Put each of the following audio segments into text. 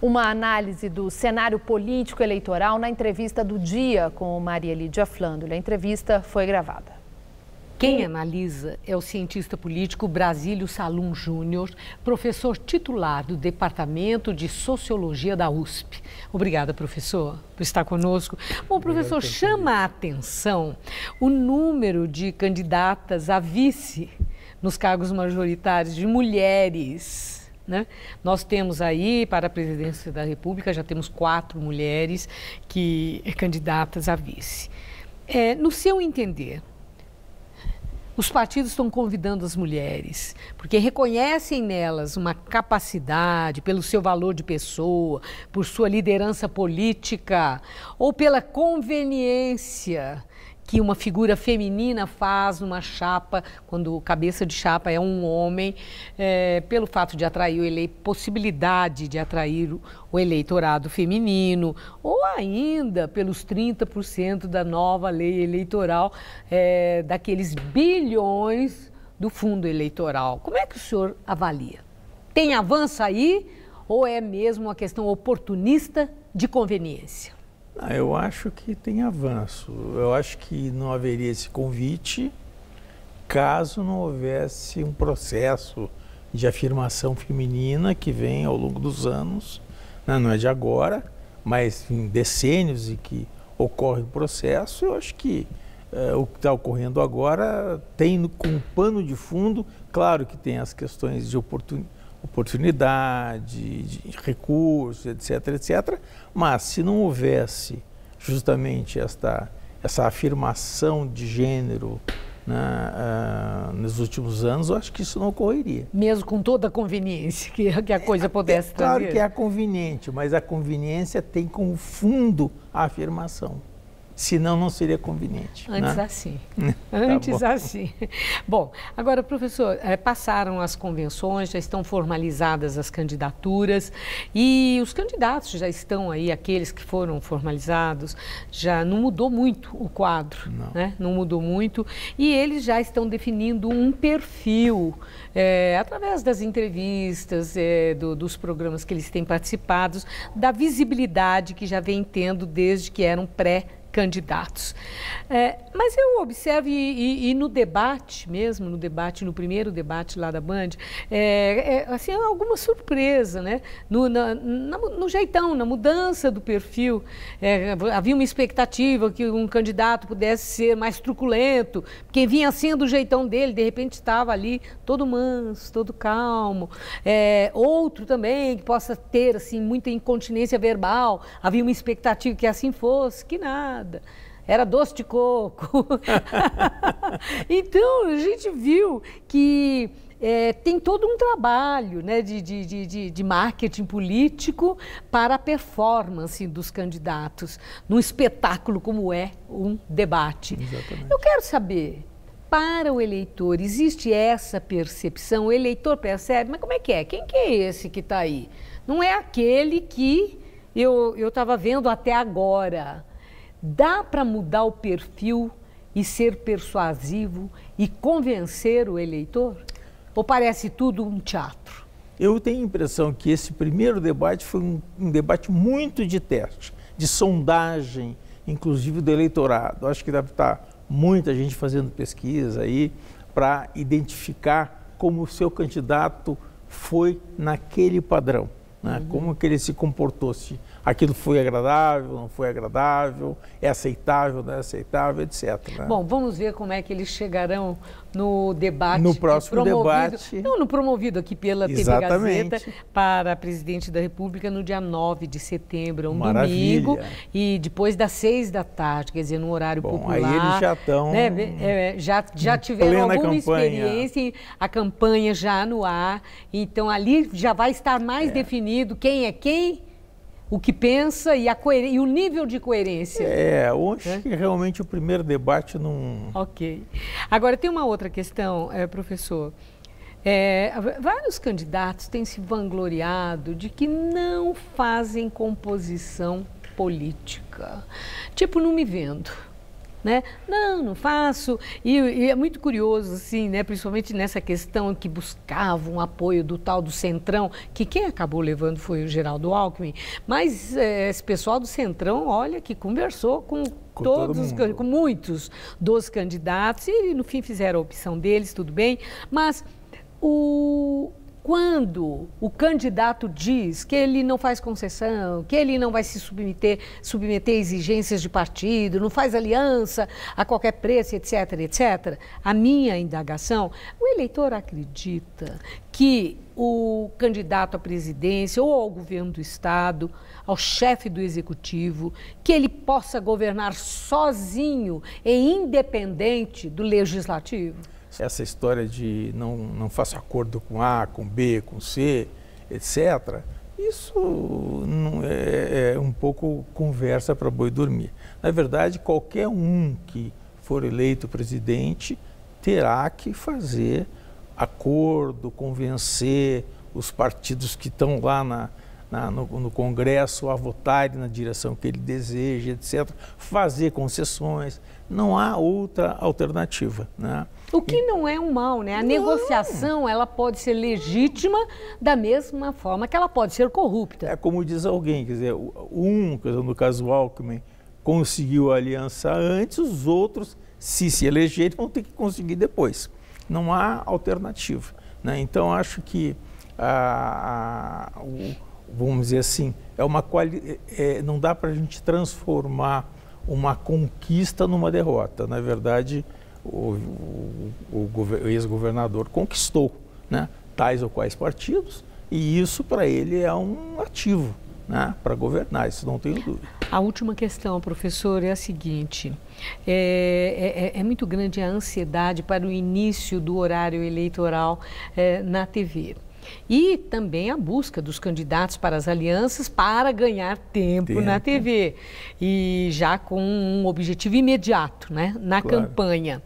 uma análise do cenário político eleitoral na entrevista do dia com Maria Lídia Flândula. A entrevista foi gravada. Quem analisa é o cientista político Brasílio Salum Júnior, professor titular do Departamento de Sociologia da USP. Obrigada, professor, por estar conosco. Bom, professor, chama a atenção o número de candidatas a vice nos cargos majoritários de mulheres. Né? Nós temos aí, para a presidência da República, já temos quatro mulheres que eh, candidatas a vice. É, no seu entender, os partidos estão convidando as mulheres, porque reconhecem nelas uma capacidade, pelo seu valor de pessoa, por sua liderança política, ou pela conveniência que uma figura feminina faz numa chapa, quando cabeça de chapa é um homem, é, pelo fato de atrair o eleito, possibilidade de atrair o eleitorado feminino, ou ainda pelos 30% da nova lei eleitoral, é, daqueles bilhões do fundo eleitoral. Como é que o senhor avalia? Tem avanço aí ou é mesmo uma questão oportunista de conveniência? Ah, eu acho que tem avanço. Eu acho que não haveria esse convite caso não houvesse um processo de afirmação feminina que vem ao longo dos anos, né? não é de agora, mas em decênios e que ocorre o processo. Eu acho que eh, o que está ocorrendo agora tem um pano de fundo, claro que tem as questões de oportunidade oportunidade, recursos, etc, etc. Mas se não houvesse justamente esta, essa afirmação de gênero na, né, uh, nos últimos anos, eu acho que isso não ocorreria. Mesmo com toda a conveniência que, que a coisa é, é pudesse é, Claro que é conveniente, mas a conveniência tem como fundo a afirmação senão não seria conveniente. Né? Antes né? assim. Tá Antes tá bom. assim. Bom, agora, professor, é, passaram as convenções, já estão formalizadas as candidaturas e os candidatos já estão aí, aqueles que foram formalizados, já não mudou muito o quadro, não, né? não mudou muito e eles já estão definindo um perfil é, através das entrevistas, é, do, dos programas que eles têm participado da visibilidade que já vem tendo desde que eram pré- candidatos. É, mas eu observo, e, e, e, no debate mesmo, no debate, no primeiro debate lá da Band, é, é, assim, alguma surpresa, né? No, na, na, no jeitão, na mudança do perfil. É, havia uma expectativa que um candidato pudesse ser mais truculento, porque vinha sendo o jeitão dele, de repente estava ali todo manso, todo calmo. É, outro também que possa ter, assim, muita incontinência verbal. Havia uma expectativa que assim fosse, que nada nada. Era doce de coco. então, a gente viu que é, tem todo um trabalho né, de, de, de, de, marketing político para a performance dos candidatos num espetáculo como é um debate. Exatamente. Eu quero saber, para o eleitor, existe essa percepção? O eleitor percebe, mas como é que é? Quem que é esse que está aí? Não é aquele que eu estava vendo até agora. Dá para mudar o perfil e ser persuasivo e convencer o eleitor? Ou parece tudo um teatro? Eu tenho a impressão que esse primeiro debate foi um, um debate muito de teste, de sondagem, inclusive do eleitorado. Acho que deve estar tá muita gente fazendo pesquisa aí para identificar como o seu candidato foi naquele padrão. Né? Uhum. Como que ele se comportou, se aquilo foi agradável, não foi agradável, é aceitável, não é aceitável, etc. Né? Bom, vamos ver como é que eles chegarão no debate. No próximo debate. Não, no promovido aqui pela Exatamente. TV Gazeta para presidente da República no dia 9 de setembro, um Maravilha. domingo, e depois das seis da tarde, quer dizer, no horário Bom, popular. Aí eles já estão. Né? É, é, já, já tiveram alguma campanha. experiência, a campanha já no ar, então ali já vai estar mais é. definido definido quem é quem, o que pensa e, e o nível de coerência. É, hoje é? realmente o primeiro debate não. Ok. Agora, tem uma outra questão, é, professor. É, vários candidatos têm se vangloriado de que não fazem composição política. Tipo, não me vendo né? Não, não faço. E, e, é muito curioso, assim, né? Principalmente nessa questão que buscava um apoio do tal do Centrão, que quem acabou levando foi o Geraldo Alckmin. Mas é, esse pessoal do Centrão, olha, que conversou com com todos, todo com muitos dos candidatos e no fim fizeram a opção deles, tudo bem. Mas o, quando o candidato diz que ele não faz concessão, que ele não vai se submeter, submeter a exigências de partido, não faz aliança a qualquer preço, etc., etc., a minha indagação, o eleitor acredita que o candidato à presidência ou ao governo do Estado, ao chefe do executivo, que ele possa governar sozinho e independente do legislativo? Essa história de não, não faço acordo com A, com B, com C, etc., isso é, é, é um pouco conversa para boi dormir. Na verdade, qualquer um que for eleito presidente terá que fazer acordo, convencer os partidos que estão lá na, na, no, no, Congresso a votarem na direção que ele deseja, etc., fazer concessões. Não há outra alternativa. Né? O que não é um mal, né? A não. negociação ela pode ser legítima da mesma forma que ela pode ser corrupta. É como diz alguém, quer dizer, um, no caso Alckmin, conseguiu a aliança antes, os outros, se se elegerem, vão ter que conseguir depois. Não há alternativa. Né? Então, acho que, o, vamos dizer assim, é uma quali, é, é não dá para a gente transformar uma conquista numa derrota. Na verdade, o, o, o ex-governador conquistou né, tais ou quais partidos, e isso para ele é um ativo né, para governar, isso não tenho dúvida. A última questão, professor, é a seguinte: é, é, é, é muito grande a ansiedade para o início do horário eleitoral é, na TV. E também a busca dos candidatos para as alianças para ganhar tempo, tempo. na TV. E já com um objetivo imediato né, na claro. campanha.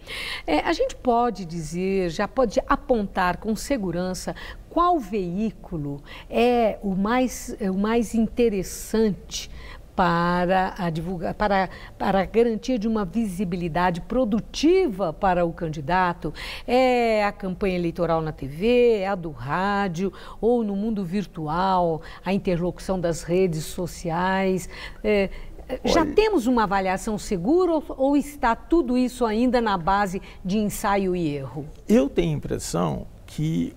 É, a gente pode dizer, já pode apontar com segurança qual veículo é o mais, é o mais interessante para a divulgar, para, para a garantia de uma visibilidade produtiva para o candidato, é a campanha eleitoral na TV, é a do rádio ou no mundo virtual, a interlocução das redes sociais. É, é, já Olha, temos uma avaliação segura ou, ou está tudo isso ainda na base de ensaio e erro? Eu tenho a impressão que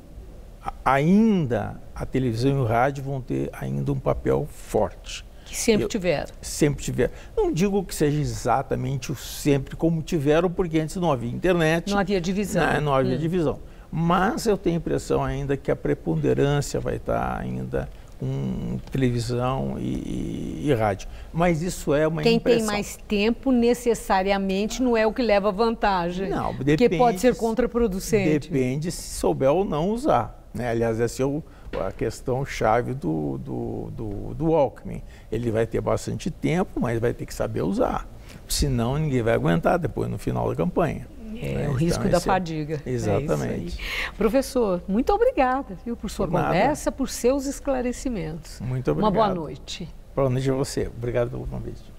ainda a televisão e o rádio vão ter ainda um papel forte. Que sempre eu, tiveram. Sempre tiveram. Não digo que seja exatamente o sempre como tiveram, porque antes não havia internet. Não havia divisão. Não, né, não havia hum. divisão. Mas eu tenho a impressão ainda que a preponderância vai estar ainda com televisão e, e, e, rádio. Mas isso é uma Quem impressão. tem mais tempo, necessariamente, não é o que leva vantagem. Não, depende. Porque pode ser contraproducente. Depende se souber ou não usar. Né? Aliás, esse é seu a questão chave do, do, do, do Walkman. Ele vai ter bastante tempo, mas vai ter que saber usar. Senão ninguém vai aguentar depois no final da campanha. É, né? o então, risco então, da é- fadiga. É... Exatamente. É Professor, muito obrigada viu, por sua por conversa, por seus esclarecimentos. Muito obrigado. Uma boa noite. Boa noite a você. Obrigado pelo convite.